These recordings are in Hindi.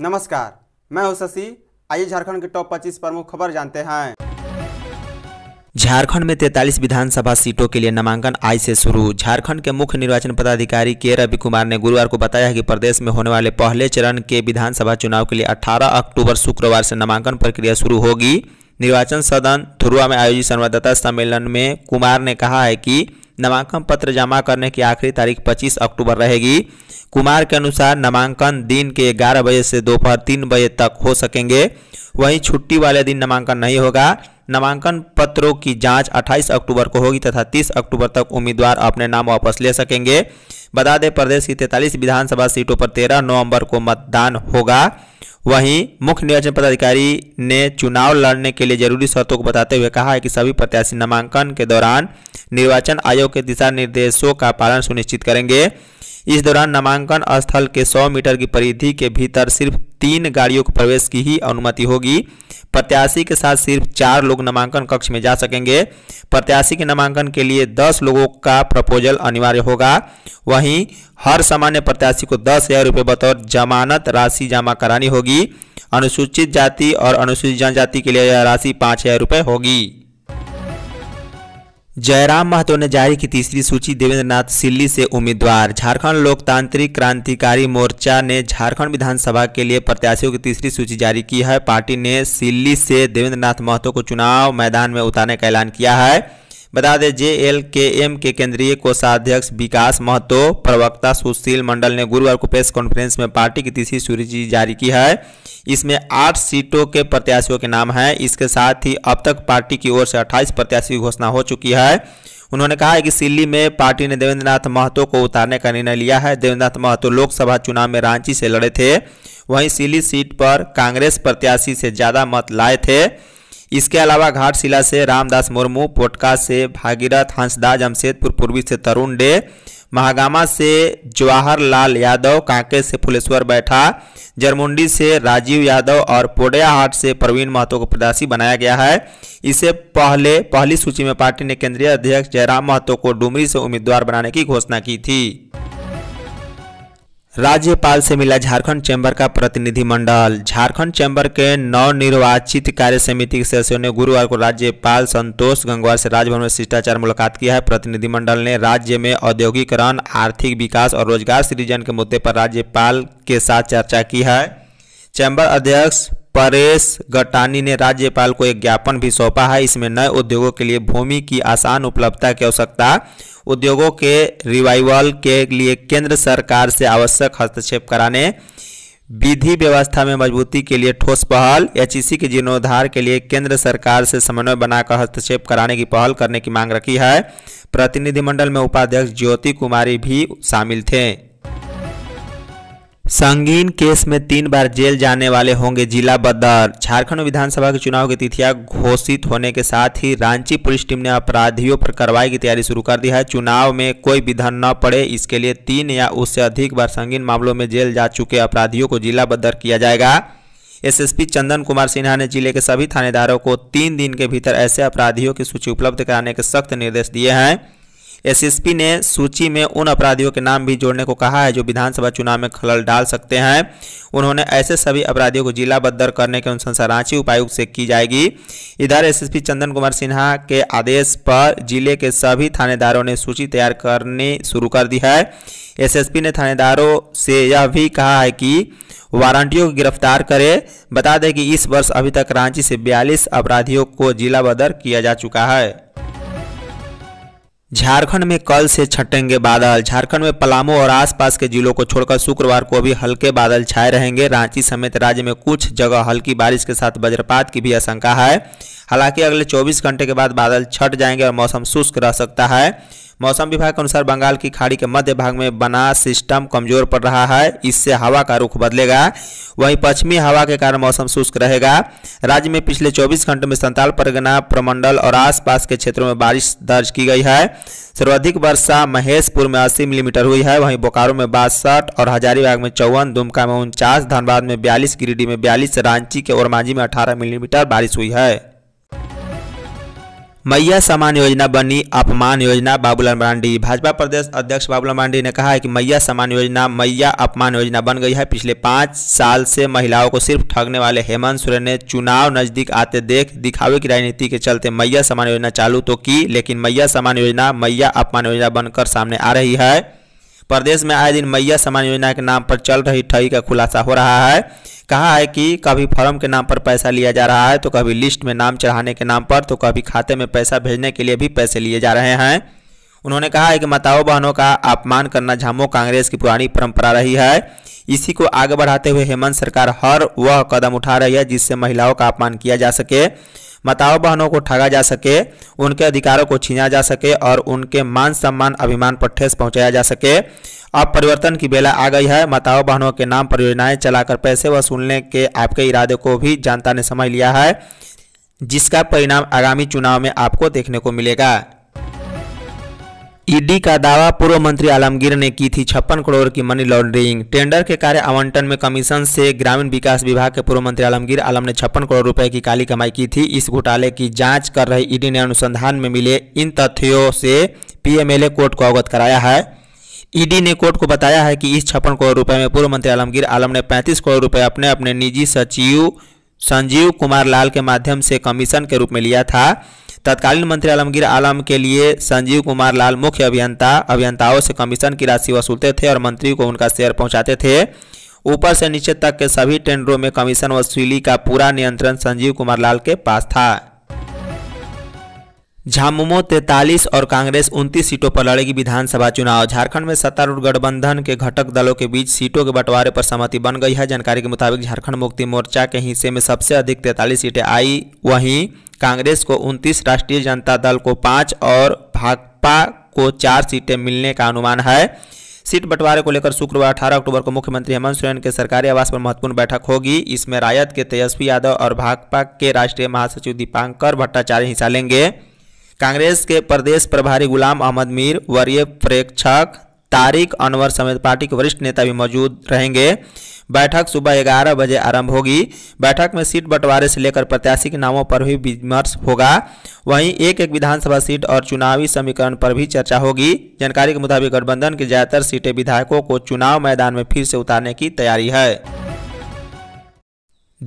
नमस्कार मैं हूं शशि आइए झारखंड के टॉप 25 प्रमुख खबर जानते हैं झारखंड में 43 विधानसभा सीटों के लिए नामांकन आज से शुरू झारखंड के मुख्य निर्वाचन पदाधिकारी के रवि कुमार ने गुरुवार को बताया कि प्रदेश में होने वाले पहले चरण के विधानसभा चुनाव के लिए 18 अक्टूबर शुक्रवार से नामांकन प्रक्रिया शुरू होगी निर्वाचन सदन थुरुआ में आयोजित संवाददाता सम्मेलन में कुमार ने कहा है कि नामांकन पत्र जमा करने की आखिरी तारीख 25 अक्टूबर रहेगी कुमार के अनुसार नामांकन दिन के 11 बजे से दोपहर तीन बजे तक हो सकेंगे वहीं छुट्टी वाले दिन नामांकन नहीं होगा नामांकन पत्रों की जांच 28 अक्टूबर को होगी तथा 30 अक्टूबर तक उम्मीदवार अपने नाम वापस ले सकेंगे बता दें प्रदेश की तैंतालीस विधानसभा सीटों पर 13 नवंबर को मतदान होगा वहीं मुख्य निर्वाचन पदाधिकारी ने चुनाव लड़ने के लिए जरूरी शर्तों को बताते हुए कहा है कि सभी प्रत्याशी नामांकन के दौरान निर्वाचन आयोग के दिशा निर्देशों का पालन सुनिश्चित करेंगे इस दौरान नामांकन स्थल के 100 मीटर की परिधि के भीतर सिर्फ तीन गाड़ियों के प्रवेश की ही अनुमति होगी प्रत्याशी के साथ सिर्फ चार लोग नामांकन कक्ष में जा सकेंगे प्रत्याशी के नामांकन के लिए दस लोगों का प्रपोजल अनिवार्य होगा वहीं हर सामान्य प्रत्याशी को दस हज़ार रुपये बतौर जमानत राशि जमा करानी होगी अनुसूचित जाति और अनुसूचित जनजाति के लिए यह राशि पाँच हज़ार रुपये होगी जयराम महतो ने जारी की तीसरी सूची देवेंद्र नाथ सिल्ली से उम्मीदवार झारखंड लोकतांत्रिक क्रांतिकारी मोर्चा ने झारखंड विधानसभा के लिए प्रत्याशियों की तीसरी सूची जारी की है पार्टी ने सिल्ली से देवेंद्र नाथ महतो को चुनाव मैदान में उतारने का ऐलान किया है बता दें जे एल के एम के केंद्रीय कोषाध्यक्ष विकास महतो प्रवक्ता सुशील मंडल ने गुरुवार को प्रेस कॉन्फ्रेंस में पार्टी की तीसरी सूची जारी की है इसमें आठ सीटों के प्रत्याशियों के नाम हैं इसके साथ ही अब तक पार्टी की ओर से अट्ठाईस प्रत्याशी घोषणा हो चुकी है उन्होंने कहा है कि सिल्ली में पार्टी ने देवेंद्रनाथ महतो को उतारने का निर्णय लिया है देवेंद्र नाथ महतो लोकसभा चुनाव में रांची से लड़े थे वहीं सिल्ली सीट पर कांग्रेस प्रत्याशी से ज़्यादा मत लाए थे इसके अलावा घाटशिला से रामदास मुर्मू पोटका से भागीरथ हंसदा जमशेदपुर पूर्वी से तरुण डे महागामा से जवाहरलाल यादव कांके से फुलेश्वर बैठा जरमुंडी से राजीव यादव और पोडियाहाट से प्रवीण महतो को प्रत्याशी बनाया गया है इसे पहले पहली सूची में पार्टी ने केंद्रीय अध्यक्ष जयराम महतो को डुमरी से उम्मीदवार बनाने की घोषणा की थी राज्यपाल से मिला झारखंड चैंबर का प्रतिनिधिमंडल झारखंड चैंबर के नवनिर्वाचित कार्य समिति के सदस्यों ने गुरुवार को राज्यपाल संतोष गंगवार से राजभवन में शिष्टाचार मुलाकात किया है प्रतिनिधिमंडल ने राज्य में औद्योगिकरण आर्थिक विकास और रोजगार सृजन के मुद्दे पर राज्यपाल के साथ चर्चा की है चैंबर अध्यक्ष परेश गटानी ने राज्यपाल को एक ज्ञापन भी सौंपा है इसमें नए उद्योगों के लिए भूमि की आसान उपलब्धता की आवश्यकता उद्योगों के रिवाइवल के लिए केंद्र सरकार से आवश्यक हस्तक्षेप कराने विधि व्यवस्था में मजबूती के लिए ठोस पहल एच के जीर्णोद्धार के लिए केंद्र सरकार से समन्वय बनाकर हस्तक्षेप कराने की पहल करने की मांग रखी है प्रतिनिधिमंडल में उपाध्यक्ष ज्योति कुमारी भी शामिल थे संगीन केस में तीन बार जेल जाने वाले होंगे जिला बदर झारखंड विधानसभा के चुनाव की तिथियां घोषित होने के साथ ही रांची पुलिस टीम ने अपराधियों पर कार्रवाई की तैयारी शुरू कर दी है चुनाव में कोई विधान न पड़े इसके लिए तीन या उससे अधिक बार संगीन मामलों में जेल जा चुके अपराधियों को जिला बदर किया जाएगा एसएसपी चंदन कुमार सिन्हा ने जिले के सभी थानेदारों को तीन दिन के भीतर ऐसे अपराधियों की सूची उपलब्ध कराने के सख्त निर्देश दिए हैं एसएसपी ने सूची में उन अपराधियों के नाम भी जोड़ने को कहा है जो विधानसभा चुनाव में खलल डाल सकते हैं उन्होंने ऐसे सभी अपराधियों को जिलाबद्ध करने की अनुशंसा रांची उपायुक्त से की जाएगी इधर एसएसपी चंदन कुमार सिन्हा के आदेश पर जिले के सभी थानेदारों ने सूची तैयार करनी शुरू कर दी है एसएसपी ने थानेदारों से यह भी कहा है कि वारंटियों को गिरफ्तार करें बता दें कि इस वर्ष अभी तक रांची से बयालीस अपराधियों को जिला बदर किया जा चुका है झारखंड में कल से छटेंगे बादल झारखंड में पलामू और आसपास के जिलों को छोड़कर शुक्रवार को भी हल्के बादल छाए रहेंगे रांची समेत राज्य में कुछ जगह हल्की बारिश के साथ वज्रपात की भी आशंका है हालांकि अगले 24 घंटे के बाद बादल छट जाएंगे और मौसम शुष्क रह सकता है मौसम विभाग के अनुसार बंगाल की खाड़ी के मध्य भाग में बना सिस्टम कमजोर पड़ रहा है इससे हवा का रुख बदलेगा वहीं पश्चिमी हवा के कारण मौसम शुष्क रहेगा राज्य में पिछले 24 घंटे में संताल परगना प्रमंडल और आसपास के क्षेत्रों में बारिश दर्ज की गई है सर्वाधिक वर्षा महेशपुर में अस्सी मिलीमीटर हुई है वहीं बोकारो में बासठ और हजारीबाग में चौवन दुमका में उनचास धनबाद में बयालीस गिरिडीह में बयालीस रांची के और मांझी में अठारह मिलीमीटर बारिश हुई है मैया समान योजना बनी अपमान योजना बाबूलाल मांडी भाजपा प्रदेश अध्यक्ष बाबूलाल मांडी ने कहा है कि मैया समान योजना मैया अपमान योजना बन गई है पिछले पाँच साल से महिलाओं को सिर्फ ठगने वाले हेमंत सोरेन ने चुनाव नज़दीक आते देख दिखावे की राजनीति के चलते मैया समान योजना चालू तो की लेकिन मैया समान योजना मैया अपमान योजना बनकर सामने आ रही है प्रदेश में आए दिन मैया समान योजना के नाम पर चल रही ठगी का खुलासा हो रहा है कहा है कि कभी फॉर्म के नाम पर पैसा लिया जा रहा है तो कभी लिस्ट में नाम चढ़ाने के नाम पर तो कभी खाते में पैसा भेजने के लिए भी पैसे लिए जा रहे हैं उन्होंने कहा है कि माताओं बहनों का अपमान करना झामो कांग्रेस की पुरानी परंपरा रही है इसी को आगे बढ़ाते हुए हेमंत सरकार हर वह कदम उठा रही है जिससे महिलाओं का अपमान किया जा सके माताओं बहनों को ठगा जा सके उनके अधिकारों को छीना जा सके और उनके मान सम्मान अभिमान पर ठेस पहुँचाया जा सके अब परिवर्तन की बेला आ गई है माताओं बहनों के नाम पर योजनाएं चलाकर पैसे वसूलने के आपके इरादे को भी जनता ने समझ लिया है जिसका परिणाम आगामी चुनाव में आपको देखने को मिलेगा ईडी का दावा पूर्व मंत्री आलमगीर ने की थी छप्पन करोड़ की मनी लॉन्ड्रिंग टेंडर के कार्य आवंटन में कमीशन से ग्रामीण विकास विभाग के पूर्व मंत्री आलमगीर आलम ने छप्पन करोड़ रुपए की काली कमाई की थी इस घोटाले की जांच कर रही ईडी ने अनुसंधान में मिले इन तथ्यों से पीएमएलए कोर्ट को अवगत कराया है ईडी ने कोर्ट को बताया है कि इस छप्पन करोड़ रुपये में पूर्व मंत्री आलमगीर आलम ने पैंतीस करोड़ रुपये अपने अपने निजी सचिव संजीव कुमार लाल के माध्यम से कमीशन के रूप में लिया था तत्कालीन मंत्री आलमगीर आलम के लिए संजीव कुमार लाल मुख्य अभियंता अभियंताओं से कमीशन की राशि वसूलते थे और मंत्री को उनका शेयर पहुंचाते थे ऊपर से नीचे तक के सभी टेंडरों में कमीशन वसूली का पूरा नियंत्रण संजीव कुमार लाल के पास था झामुमो तैतालीस और कांग्रेस उनतीस सीटों पर लड़ेगी विधानसभा चुनाव झारखंड में सत्तारूढ़ गठबंधन के घटक दलों के बीच सीटों के बंटवारे पर सहमति बन गई है जानकारी के मुताबिक झारखंड मुक्ति मोर्चा के हिस्से में सबसे अधिक तैतालीस सीटें आई वहीं कांग्रेस को उनतीस राष्ट्रीय जनता दल को पाँच और भाकपा को चार सीटें मिलने का अनुमान है सीट बंटवारे को लेकर शुक्रवार अठारह अक्टूबर को मुख्यमंत्री हेमंत सोरेन के सरकारी आवास पर महत्वपूर्ण बैठक होगी इसमें रायद के तेजस्वी यादव और भाकपा के राष्ट्रीय महासचिव दीपांकर भट्टाचार्य हिस्सा लेंगे कांग्रेस के प्रदेश प्रभारी गुलाम अहमद मीर वरीय प्रेक्षक तारिक अनवर समेत पार्टी के वरिष्ठ नेता भी मौजूद रहेंगे बैठक सुबह ग्यारह बजे आरंभ होगी बैठक में सीट बंटवारे से लेकर प्रत्याशी के नामों पर भी विमर्श होगा वहीं एक एक विधानसभा सीट और चुनावी समीकरण पर भी चर्चा होगी जानकारी के मुताबिक गठबंधन की ज्यादातर सीटें विधायकों को चुनाव मैदान में फिर से उतारने की तैयारी है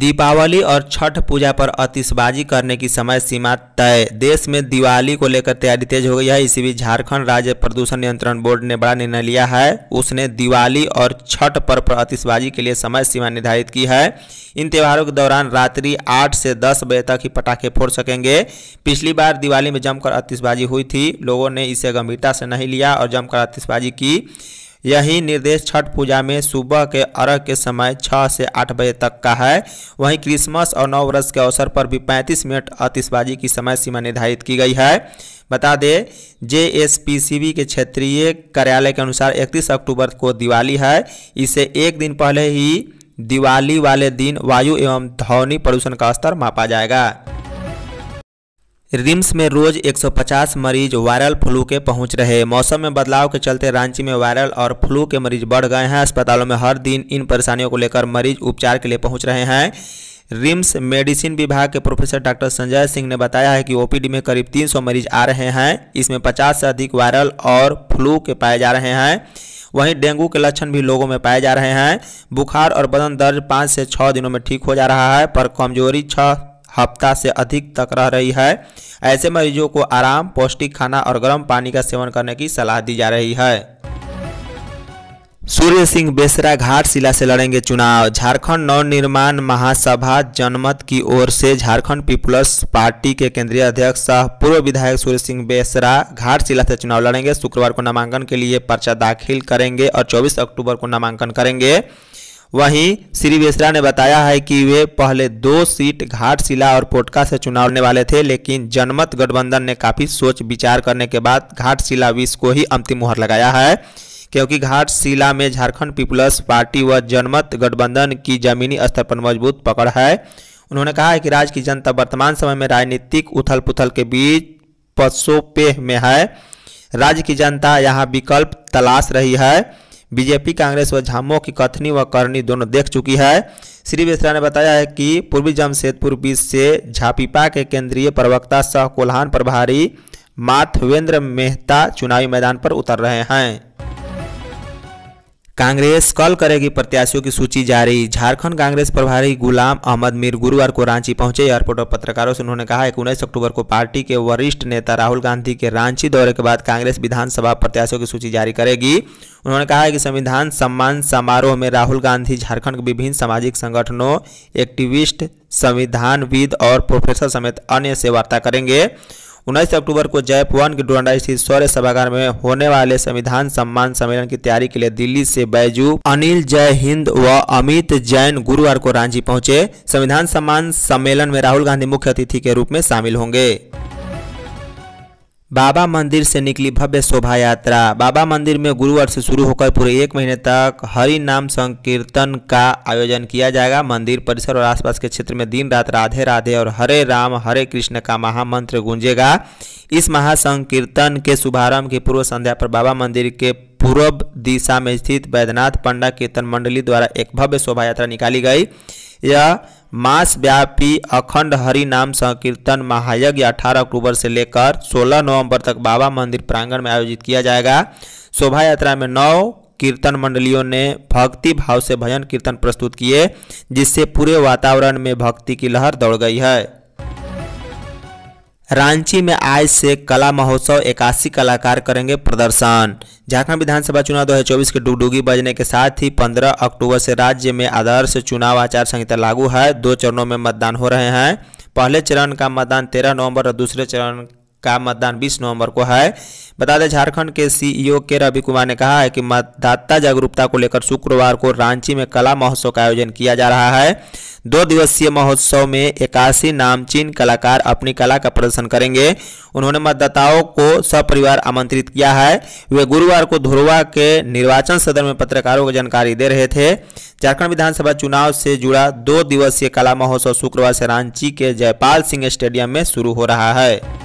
दीपावली और छठ पूजा पर आतिशबाजी करने की समय सीमा तय देश में दिवाली को लेकर तैयारी तेज हो गई है इसी बीच झारखंड राज्य प्रदूषण नियंत्रण बोर्ड ने बड़ा निर्णय लिया है उसने दिवाली और छठ पर्व पर आतिशबाजी के लिए समय सीमा निर्धारित की है इन त्योहारों के दौरान रात्रि आठ से दस बजे तक ही पटाखे फोड़ सकेंगे पिछली बार दिवाली में जमकर आतिशबाजी हुई थी लोगों ने इसे गंभीरता से नहीं लिया और जमकर आतिशबाजी की यही निर्देश छठ पूजा में सुबह के अर्घ के समय छः से आठ बजे तक का है वहीं क्रिसमस और नववर्ष के अवसर पर भी पैंतीस मिनट आतिशबाजी की समय सीमा निर्धारित की गई है बता दें जे के क्षेत्रीय कार्यालय के अनुसार 31 अक्टूबर को दिवाली है इसे एक दिन पहले ही दिवाली वाले दिन वायु एवं ध्वनि प्रदूषण का स्तर मापा जाएगा रिम्स में रोज 150 मरीज वायरल फ्लू के पहुंच रहे मौसम में बदलाव के चलते रांची में वायरल और फ्लू के मरीज बढ़ गए हैं अस्पतालों में हर दिन इन परेशानियों को लेकर मरीज उपचार के लिए पहुंच रहे हैं रिम्स मेडिसिन विभाग के प्रोफेसर डॉक्टर संजय सिंह ने बताया है कि ओपीडी में करीब 300 मरीज आ रहे हैं इसमें 50 से अधिक वायरल और फ्लू के पाए जा रहे हैं वहीं डेंगू के लक्षण भी लोगों में पाए जा रहे हैं बुखार और बदन दर्ज पाँच से छः दिनों में ठीक हो जा रहा है पर कमजोरी छः हफ्ता से अधिक तक रह रही है ऐसे मरीजों को आराम पौष्टिक खाना और गर्म पानी का सेवन करने की सलाह दी जा रही है सूर्य सिंह बेसरा घाट से लड़ेंगे चुनाव झारखंड नवनिर्माण महासभा जनमत की ओर से झारखंड पीपुल्स पार्टी के केंद्रीय अध्यक्ष सह पूर्व विधायक सूर्य सिंह बेसरा घाट शिला से चुनाव लड़ेंगे शुक्रवार को नामांकन के लिए पर्चा दाखिल करेंगे और 24 अक्टूबर को नामांकन करेंगे वहीं श्री बेसरा ने बताया है कि वे पहले दो सीट घाटशिला और पोटका से चुनाव लेने वाले थे लेकिन जनमत गठबंधन ने काफ़ी सोच विचार करने के बाद घाटशिला विष को ही अंतिम मुहर लगाया है क्योंकि घाटशिला में झारखंड पीपुल्स पार्टी व जनमत गठबंधन की जमीनी स्तर पर मजबूत पकड़ है उन्होंने कहा है कि राज्य की जनता वर्तमान समय में राजनीतिक उथल पुथल के बीच पशोपेह में है राज्य की जनता यहाँ विकल्प तलाश रही है बीजेपी कांग्रेस व झामो की कथनी व करनी दोनों देख चुकी है श्री मिश्रा ने बताया है कि पूर्वी जमशेदपुर बीच से झापीपा के केंद्रीय प्रवक्ता सह कोल्हान प्रभारी माथवेंद्र मेहता चुनावी मैदान पर उतर रहे हैं कांग्रेस कल करेगी प्रत्याशियों की सूची जारी झारखंड कांग्रेस प्रभारी गुलाम अहमद मीर गुरुवार को रांची पहुंचे एयरपोर्ट पर पत्रकारों से उन्होंने कहा कि उन्नीस अक्टूबर को पार्टी के वरिष्ठ नेता राहुल गांधी के रांची दौरे के बाद कांग्रेस विधानसभा प्रत्याशियों की सूची जारी करेगी उन्होंने कहा कि संविधान सम्मान समारोह में राहुल गांधी झारखंड के विभिन्न सामाजिक संगठनों एक्टिविस्ट संविधानविद और प्रोफेसर समेत अन्य से वार्ता करेंगे उन्नीस अक्टूबर को जयपुवन के डोडा स्थित सौर्य सभागार में होने वाले संविधान सम्मान सम्मेलन की तैयारी के लिए दिल्ली से बैजू अनिल जय हिंद व अमित जैन गुरुवार को रांची पहुंचे संविधान सम्मान सम्मेलन में राहुल गांधी मुख्य अतिथि के रूप में शामिल होंगे बाबा मंदिर से निकली भव्य शोभा यात्रा बाबा मंदिर में गुरुवार से शुरू होकर पूरे एक महीने तक हरि नाम संकीर्तन का आयोजन किया जाएगा मंदिर परिसर और आसपास के क्षेत्र में दिन रात राधे राधे और हरे राम हरे कृष्ण का महामंत्र गूंजेगा इस महासंकीर्तन के शुभारंभ की पूर्व संध्या पर बाबा मंदिर के पूर्व दिशा में स्थित वैद्यनाथ पंडा कीर्तन मंडली द्वारा एक भव्य शोभा यात्रा निकाली गई यह मासव्यापी अखंड हरि नाम संकीर्तन महायज्ञ 18 अक्टूबर से लेकर 16 नवंबर तक बाबा मंदिर प्रांगण में आयोजित किया जाएगा शोभा यात्रा में नौ कीर्तन मंडलियों ने भक्ति भाव से भजन कीर्तन प्रस्तुत किए जिससे पूरे वातावरण में भक्ति की लहर दौड़ गई है रांची में आज से कला महोत्सव इक्यासी कलाकार करेंगे प्रदर्शन झारखंड विधानसभा चुनाव 2024 के डुगडुगी बजने के साथ ही 15 अक्टूबर से राज्य में आदर्श चुनाव आचार संहिता लागू है दो चरणों में मतदान हो रहे हैं पहले चरण का मतदान 13 नवंबर और दूसरे चरण का मतदान 20 नवंबर को है बता दें झारखंड के सीईओ के रवि कुमार ने कहा है कि मतदाता जागरूकता को लेकर शुक्रवार को रांची में कला महोत्सव का आयोजन किया जा रहा है दो दिवसीय महोत्सव में इक्यासी नामचीन कलाकार अपनी कला का प्रदर्शन करेंगे उन्होंने मतदाताओं को सपरिवार आमंत्रित किया है वे गुरुवार को धुरवा के निर्वाचन सदन में पत्रकारों को जानकारी दे रहे थे झारखंड विधानसभा चुनाव से जुड़ा दो दिवसीय कला महोत्सव शुक्रवार से रांची के जयपाल सिंह स्टेडियम में शुरू हो रहा है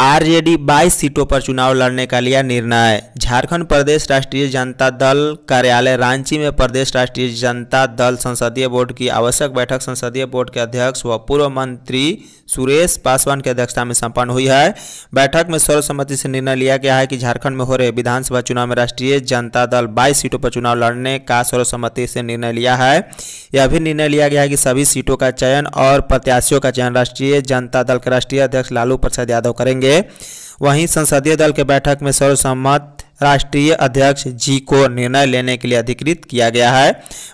आरजेडी 22 सीटों पर चुनाव लड़ने का लिया निर्णय झारखंड प्रदेश राष्ट्रीय जनता दल कार्यालय रांची में प्रदेश राष्ट्रीय जनता दल संसदीय बोर्ड की आवश्यक बैठक संसदीय बोर्ड के अध्यक्ष व पूर्व मंत्री सुरेश पासवान की अध्यक्षता में संपन्न हुई है बैठक में सर्वसम्मति से निर्णय लिया गया है कि झारखंड में हो रहे विधानसभा चुनाव में राष्ट्रीय जनता दल 22 सीटों पर चुनाव लड़ने का सर्वसम्मति से निर्णय लिया है यह भी निर्णय लिया गया है कि सभी सीटों का चयन और प्रत्याशियों का चयन राष्ट्रीय जनता दल के राष्ट्रीय अध्यक्ष लालू प्रसाद यादव करेंगे वहीं संसदीय दल के बैठक में सर्वसम्मत राष्ट्रीय अध्यक्ष जी को निर्णय लेने के लिए अधिकृत किया गया है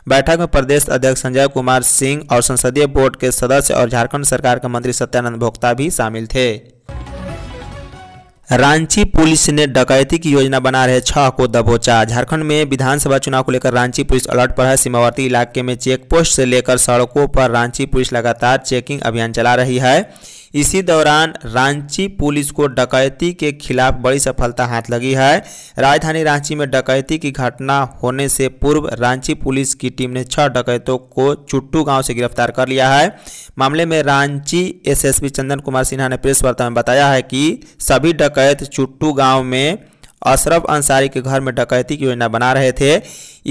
बैठक में प्रदेश अध्यक्ष संजय कुमार सिंह और संसदीय बोर्ड के सदस्य और झारखंड सरकार के मंत्री सत्यानंद भोक्ता भी शामिल थे रांची पुलिस ने डकैती की योजना बना रहे छह को दबोचा झारखंड में विधानसभा चुनाव को लेकर रांची पुलिस अलर्ट पर है सीमावर्ती इलाके में चेक पोस्ट से लेकर सड़कों पर रांची पुलिस लगातार चेकिंग अभियान चला रही है इसी दौरान रांची पुलिस को डकैती के खिलाफ बड़ी सफलता हाथ लगी है राजधानी रांची में डकैती की घटना होने से पूर्व रांची पुलिस की टीम ने छह डकैतों को चुट्टू गांव से गिरफ्तार कर लिया है मामले में रांची एसएसपी चंदन कुमार सिन्हा ने प्रेस वार्ता में बताया है कि सभी डकैत चुट्टू गाँव में अशरफ अंसारी के घर में डकैती की योजना बना रहे थे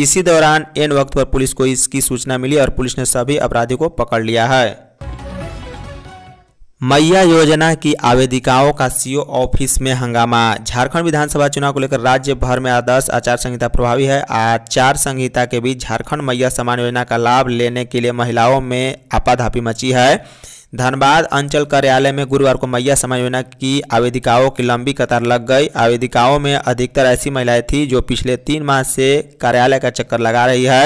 इसी दौरान एन वक्त पर पुलिस को इसकी सूचना मिली और पुलिस ने सभी अपराधी को पकड़ लिया है मैया योजना की आवेदिकाओं का सीओ ऑफिस में हंगामा झारखंड विधानसभा चुनाव को लेकर राज्य भर में आदर्श आचार संहिता प्रभावी है आचार संहिता के बीच झारखंड मैया समान योजना का लाभ लेने के लिए महिलाओं में आपाधापी मची है धनबाद अंचल कार्यालय में गुरुवार को मैया समान योजना की आवेदिकाओं की लंबी कतार लग गई आवेदिकाओं में अधिकतर ऐसी महिलाएं थी जो पिछले तीन माह से कार्यालय का चक्कर लगा रही है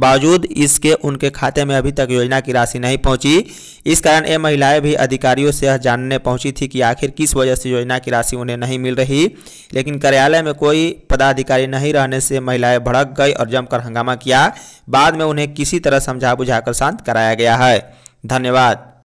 बावजूद इसके उनके खाते में अभी तक योजना की राशि नहीं पहुंची इस कारण ये महिलाएं भी अधिकारियों से यह जानने पहुंची थी कि आखिर किस वजह से योजना की राशि उन्हें नहीं मिल रही लेकिन कार्यालय में कोई पदाधिकारी नहीं रहने से महिलाएं भड़क गई और जमकर हंगामा किया बाद में उन्हें किसी तरह समझा बुझाकर शांत कराया गया है धन्यवाद